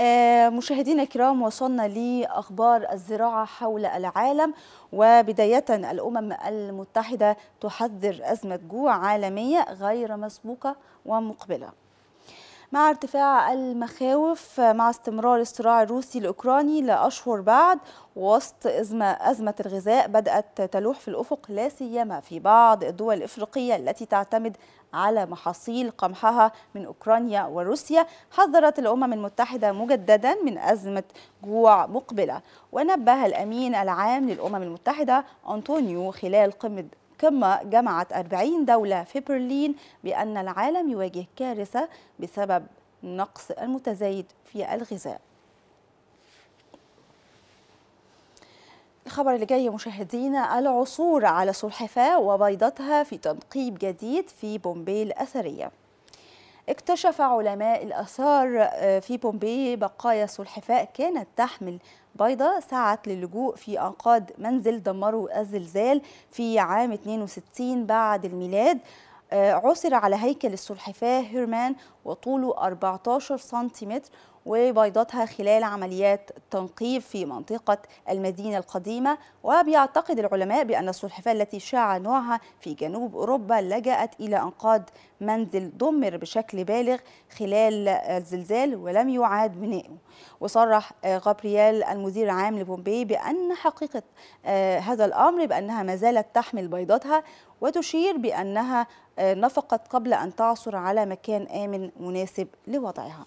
آه، مشاهدينا الكرام وصلنا لأخبار الزراعة حول العالم وبداية الأمم المتحدة تحذر أزمة جوع عالمية غير مسبوقة ومقبلة مع ارتفاع المخاوف مع استمرار الصراع الروسي الأوكراني لأشهر بعد وسط أزمة ازمه الغذاء بدأت تلوح في الأفق لا سيما في بعض الدول الإفريقية التي تعتمد على محاصيل قمحها من أوكرانيا وروسيا حذرت الأمم المتحدة مجددا من أزمة جوع مقبلة ونبه الأمين العام للأمم المتحدة أنطونيو خلال قمة قمة جمعت 40 دولة في برلين بأن العالم يواجه كارثة بسبب النقص المتزايد في الغذاء الخبر اللي جاي مشاهدينا العصور على سلحفاة وبيضتها في تنقيب جديد في بومبي الأثرية اكتشف علماء الآثار آه، في بومبي بقايا سلحفاة كانت تحمل بيضة سعت للجوء في أنقاض منزل دمره الزلزال في عام 62 بعد الميلاد آه، عثر على هيكل السلحفاة هيرمان وطوله 14 سنتيمتر وبيضتها خلال عمليات تنقيب في منطقة المدينة القديمة وبيعتقد العلماء بأن السلحفاة التي شاع نوعها في جنوب أوروبا لجأت إلى أنقاض منزل دمر بشكل بالغ خلال الزلزال ولم يعاد بنائه وصرح آه، غابرييل المدير العام لبومبي بأن حقيقة آه، هذا الأمر بأنها ما زالت تحمل بيضتها وتشير بأنها آه، نفقت قبل أن تعثر على مكان آمن مناسب لوضعها